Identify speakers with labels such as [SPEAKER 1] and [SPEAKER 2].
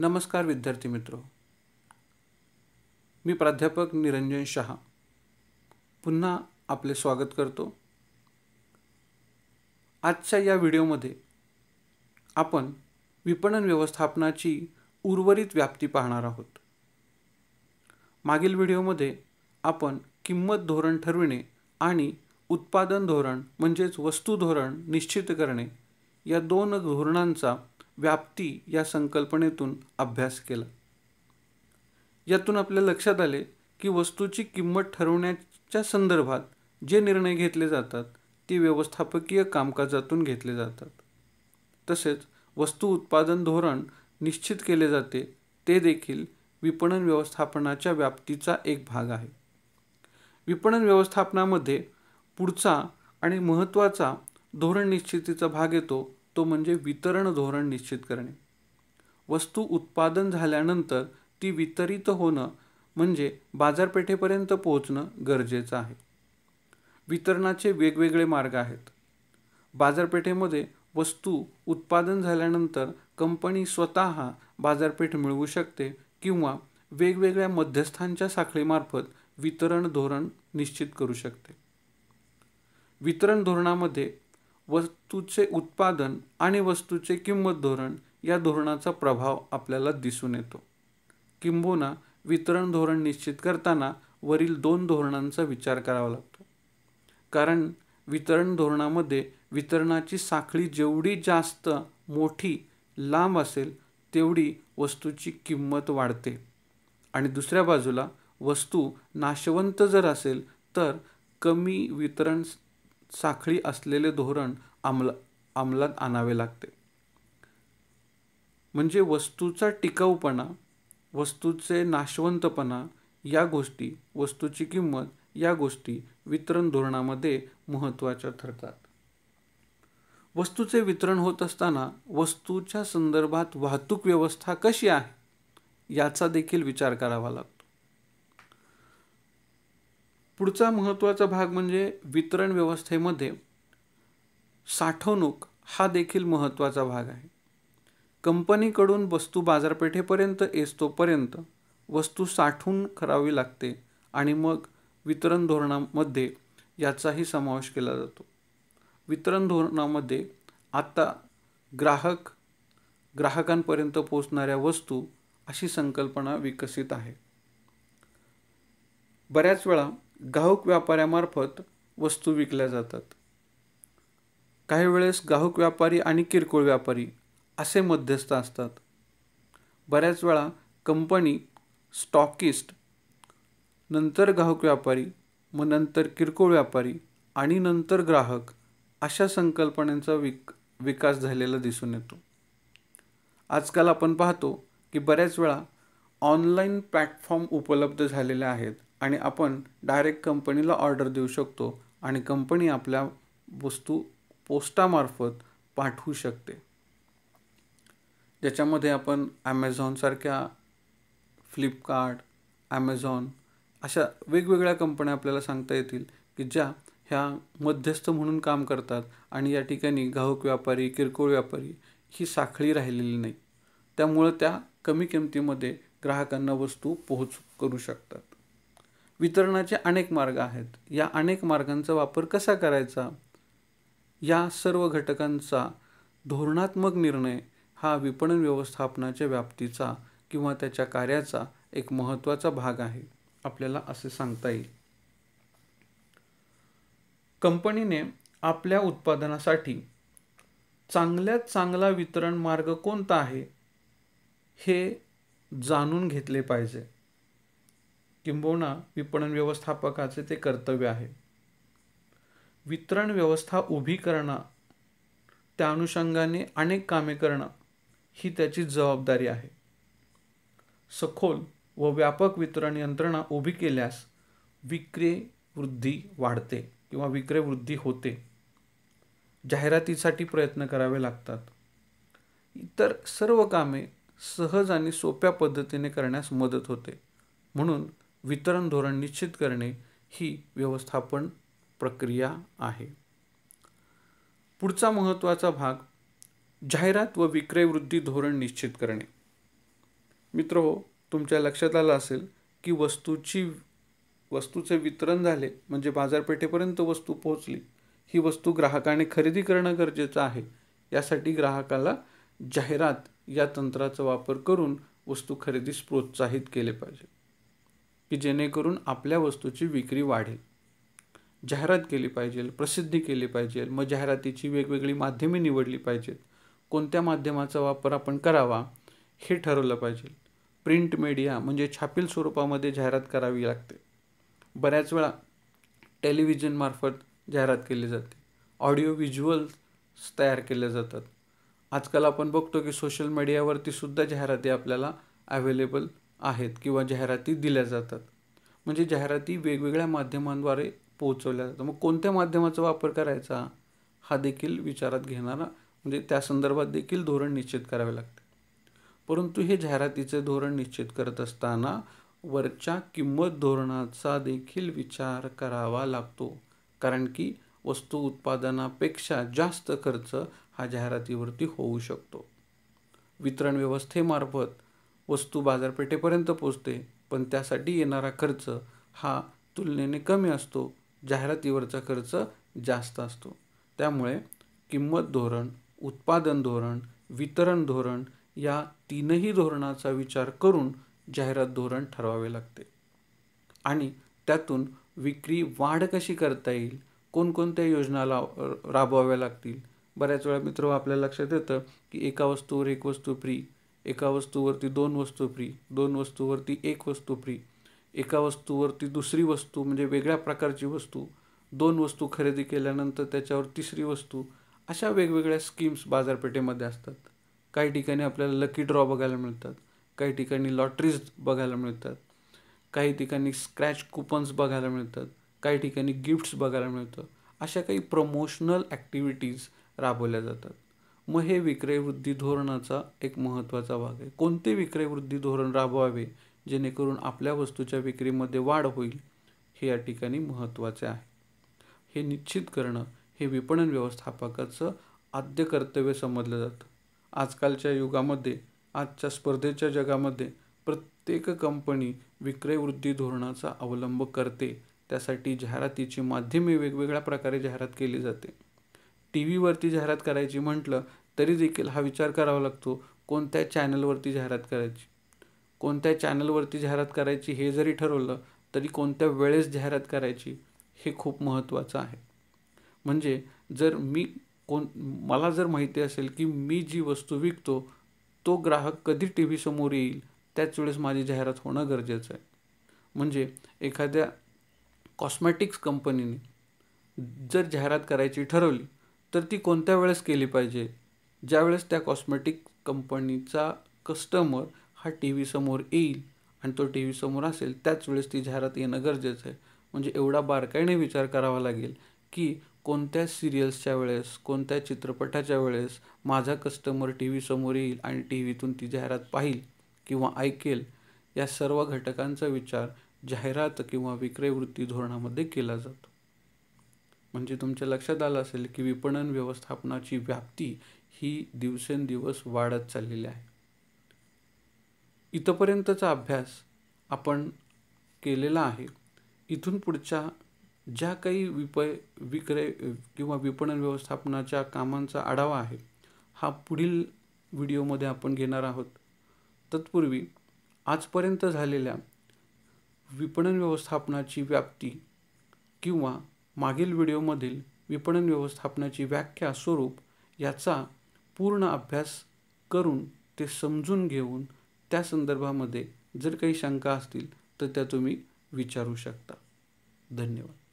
[SPEAKER 1] नमस्कार विद्यार्थी मित्र मी प्राध्यापक निरंजन शहा पुन्हा आपले स्वागत करतो आजच्या या व्हिडिओमध्ये आपण विपणन व्यवस्थापनाची उर्वरित व्याप्ती पाहणार आहोत मागील व्हिडिओमध्ये आपण किंमत धोरण ठरविणे आणि उत्पादन धोरण म्हणजेच वस्तू धोरण निश्चित करणे या दोन धोरणांचा व्याप्ती या संकल्पनेतून अभ्यास केला यातून आपल्या लक्षात आले की वस्तूची किंमत ठरवण्याच्या संदर्भात जे निर्णय घेतले जातात ते व्यवस्थापकीय कामकाजातून घेतले जातात तसेच वस्तू उत्पादन धोरण निश्चित केले जाते ते देखील विपणन व्यवस्थापनाच्या व्याप्तीचा एक भाग आहे विपणन व्यवस्थापनामध्ये पुढचा आणि महत्त्वाचा धोरण निश्चितीचा भाग येतो तो म्हणजे वितरण धोरण निश्चित करणे वस्तू उत्पादन झाल्यानंतर ती वितरित होणं म्हणजे बाजारपेठेपर्यंत पोहोचणं गरजेचं आहे वितरणाचे वेगवेगळे मार्ग आहेत बाजारपेठेमध्ये वस्तू उत्पादन झाल्यानंतर कंपनी स्वत बाजारपेठ मिळवू शकते किंवा वेगवेगळ्या मध्यस्थांच्या साखळीमार्फत वितरण धोरण निश्चित करू शकते वितरण धोरणामध्ये वस्तूचे उत्पादन आणि वस्तूचे किंमत धोरण या धोरणाचा प्रभाव आपल्याला दिसून येतो किंबोना वितरण धोरण निश्चित करताना वरील दोन धोरणांचा विचार करावा लागतो कारण वितरण धोरणामध्ये वितरणाची साखळी जेवढी जास्त मोठी लांब असेल तेवढी वस्तूची किंमत वाढते आणि दुसऱ्या बाजूला वस्तू नाशवंत जर असेल तर कमी वितरण साखळी असलेले धोरण आमला अंमलात आणावे लागते म्हणजे वस्तूचा टिकाऊपणा वस्तूचे नाशवंतपणा या गोष्टी वस्तूची किंमत या गोष्टी वितरण धोरणामध्ये महत्त्वाच्या ठरतात वस्तूचे वितरण होत असताना वस्तूच्या संदर्भात वाहतूक व्यवस्था कशी आहे याचा देखील विचार करावा लागतो पुढचा महत्त्वाचा भाग म्हणजे वितरण व्यवस्थेमध्ये साठवणूक हा देखील महत्त्वाचा भाग आहे कंपनीकडून वस्तू बाजारपेठेपर्यंत येतोपर्यंत वस्तू साठवून करावी लागते आणि मग वितरण धोरणामध्ये याचाही समावेश केला जातो वितरण धोरणामध्ये आता ग्राहक ग्राहकांपर्यंत पोचणाऱ्या वस्तू अशी संकल्पना विकसित आहे बऱ्याच वेळा गाहक व्यापाऱ्यामार्फत वस्तू विकल्या जातात काही वेळेस गाहक व्यापारी आणि किरकोळ व्यापारी असे मध्यस्थ असतात बऱ्याच वेळा कंपनी स्टॉकिस्ट नंतर ग्राहक व्यापारी मग नंतर किरकोळ व्यापारी आणि नंतर ग्राहक अशा संकल्पनांचा विक विकास झालेला दिसून येतो आजकाल आपण पाहतो की बऱ्याच वेळा ऑनलाईन प्लॅटफॉर्म उपलब्ध झालेले आहेत आणि आपण डायरेक्ट कंपनीला ऑर्डर देऊ शकतो आणि कंपनी आपल्या वस्तू पोस्टामार्फत पाठवू शकते ज्याच्यामध्ये आपण ॲमेझॉनसारख्या फ्लिपकार्ट ॲमेझॉन अशा वेगवेगळ्या कंपन्या आपल्याला सांगता येतील की ज्या ह्या मध्यस्थ म्हणून काम करतात आणि या ठिकाणी घाऊक व्यापारी किरकोळ व्यापारी ही साखळी राहिलेली नाही त्यामुळं त्या कमी किमतीमध्ये ग्राहकांना वस्तू पोहोच करू शकतात वितरणाचे अनेक मार्ग आहेत या अनेक मार्गांचा वापर कसा करायचा या सर्व घटकांचा धोरणात्मक निर्णय हा विपणन व्यवस्थापनाच्या व्याप्तीचा किंवा त्याच्या कार्याचा एक महत्त्वाचा भाग आहे आपल्याला असे सांगता येईल कंपनीने आपल्या उत्पादनासाठी चांगल्यात चांगला वितरण मार्ग कोणता आहे हे जाणून घेतले पाहिजे किंबहुना विपणन व्यवस्थापकाचे ते कर्तव्य आहे वितरण व्यवस्था उभी करणं त्या अनुषंगाने अनेक कामे करणं ही त्याची जबाबदारी आहे सखोल व व्यापक वितरण यंत्रणा उभी केल्यास विक्री वृद्धी वाढते किंवा विक्रय वृद्धी होते जाहिरातीसाठी प्रयत्न करावे लागतात इतर सर्व कामे सहज आणि सोप्या पद्धतीने करण्यास मदत होते म्हणून वितरण धोरण निश्चित करणे ही व्यवस्थापन प्रक्रिया आहे पुढचा महत्त्वाचा भाग जाहिरात व विक्रय वृद्धी धोरण निश्चित करणे मित्र हो तुमच्या लक्षात आलं असेल की वस्तूची वस्तूचे वितरण झाले म्हणजे बाजारपेठेपर्यंत वस्तू पोहोचली ही वस्तू ग्राहकाने खरेदी करणं गरजेचं आहे यासाठी ग्राहकाला जाहिरात या तंत्राचा वापर करून वस्तू खरेदीस प्रोत्साहित केले पाहिजे की जेणेकरून आपल्या वस्तूची विक्री वाढेल जाहिरात केली पाहिजे प्रसिद्धी केली पाहिजे मग जाहिरातीची वेगवेगळी माध्यमे निवडली पाहिजेत कोणत्या माध्यमाचा वापर आपण करावा हे ठरवलं पाहिजे प्रिंट मीडिया म्हणजे छापील स्वरूपामध्ये जाहिरात करावी लागते बऱ्याच वेळा टेलिव्हिजनमार्फत जाहिरात केली जाते ऑडिओ व्हिज्युअल्स तयार केले जातात आजकाल आपण बघतो की सोशल मीडियावरतीसुद्धा जाहिराती आपल्याला अवेलेबल आहेत किंवा जाहिराती दिल्या जातात म्हणजे जाहिराती वेगवेगळ्या माध्यमांद्वारे पोहोचवल्या जातात मग कोणत्या माध्यमाचा वापर करायचा हा देखील विचारात घेणारा म्हणजे त्या संदर्भात देखील धोरण निश्चित करावे लागते परंतु हे जाहिरातीचे धोरण निश्चित करत असताना वरच्या किंमत धोरणाचा देखील विचार करावा लागतो कारण की वस्तू उत्पादनापेक्षा जास्त खर्च हा जाहिरातीवरती होऊ शकतो वितरण व्यवस्थेमार्फत वस्तू बाजारपेठेपर्यंत पोचते पण त्यासाठी येणारा खर्च हा तुलनेने कमी असतो जाहिरातीवरचा खर्च जास्त असतो त्यामुळे किंमत धोरण उत्पादन धोरण वितरण धोरण या तीनही धोरणाचा विचार करून जाहिरात धोरण ठरवावे लागते आणि त्यातून विक्री वाढ कशी करता येईल कोणकोणत्या योजना ला राबवाव्या लागतील बऱ्याच वेळा मित्र आपल्या लक्षात येतं की एका वस्तूवर एक वस्तू फ्री एका वस्तूवरती दोन वस्तू फ्री दोन वस्तूवरती एक वस्तू फ्री एका वस्तूवरती दुसरी वस्तू म्हणजे वेगळ्या प्रकारची वस्तू दोन वस्तू खरेदी केल्यानंतर त्याच्यावर तिसरी वस्तू अशा वेगवेगळ्या स्कीम्स बाजारपेठेमध्ये असतात काही ठिकाणी आपल्याला लकी ड्रॉ बघायला मिळतात काही ठिकाणी लॉटरीज बघायला मिळतात काही ठिकाणी स्क्रॅच कुपन्स बघायला मिळतात काही ठिकाणी गिफ्ट्स बघायला मिळतं अशा काही प्रमोशनल ॲक्टिव्हिटीज राबवल्या जातात मग हे विक्रयवृद्धी धोरणाचा एक महत्त्वाचा भाग आहे कोणते विक्रयवृद्धी धोरण राबवावे जेणेकरून आपल्या वस्तूच्या विक्रीमध्ये वाढ होईल हे या ठिकाणी महत्त्वाचे आहे हे निश्चित करणं हे विपणन व्यवस्थापकाचं आद्य कर्तव्य समजलं जातं आजकालच्या युगामध्ये आजच्या स्पर्धेच्या जगामध्ये प्रत्येक कंपनी विक्रयवृद्धी धोरणाचा अवलंब करते त्यासाठी जाहिरातीची माध्यमे वेगवेगळ्या प्रकारे जाहिरात केली जाते टी व्हीवरती जाहिरात करायची म्हटलं तरी देखील हा विचार करावा लागतो कोणत्या चॅनलवरती जाहिरात करायची कोणत्या चॅनलवरती जाहिरात करायची हे जरी ठरवलं तरी कोणत्या वेळेस जाहिरात करायची हे खूप महत्त्वाचं आहे म्हणजे जर मी कोण मला जर माहिती असेल की मी जी वस्तू विकतो तो ग्राहक कधी टी व्हीसमोर येईल त्याच वेळेस माझी जाहिरात होणं गरजेचं आहे म्हणजे एखाद्या कॉस्मॅटिक्स कंपनीने जर जाहिरात करायची ठरवली तर ती कोणत्या वेळेस केली पाहिजे ज्यावेळेस त्या कॉस्मेटिक कंपनीचा कस्टमर हा टी व्हीसमोर येईल आणि तो टी समोर असेल त्याच वेळेस ती जाहिरात येणं गरजेचं आहे म्हणजे एवढा बारकाईने विचार करावा लागेल की कोणत्या सिरियल्सच्या वेळेस कोणत्या चित्रपटाच्या वेळेस माझा कस्टमर टी समोर येईल आणि टी व्हीतून ती जाहिरात पाहिल किंवा ऐकेल या सर्व घटकांचा विचार जाहिरात किंवा विक्रयवृत्ती धोरणामध्ये केला जातो म्हणजे तुमच्या लक्षात आलं असेल की विपणन व्यवस्थापनाची व्याप्ती ही दिवसेंदिवस वाढत चाललेली आहे इथंपर्यंतचा अभ्यास आपण केलेला आहे इथून पुढच्या ज्या काही विपय विक्रय किंवा विपणन व्यवस्थापनाच्या कामांचा आढावा आहे हा पुढील व्हिडिओमध्ये आपण घेणार आहोत तत्पूर्वी आजपर्यंत झालेल्या विपणन व्यवस्थापनाची व्याप्ती किंवा मागील व्हिडिओमधील विपणन व्यवस्थापनाची व्याख्या स्वरूप याचा पूर्ण अभ्यास करून ते समजून घेऊन त्या संदर्भामध्ये जर काही शंका असतील तर त्या तुम्ही विचारू शकता धन्यवाद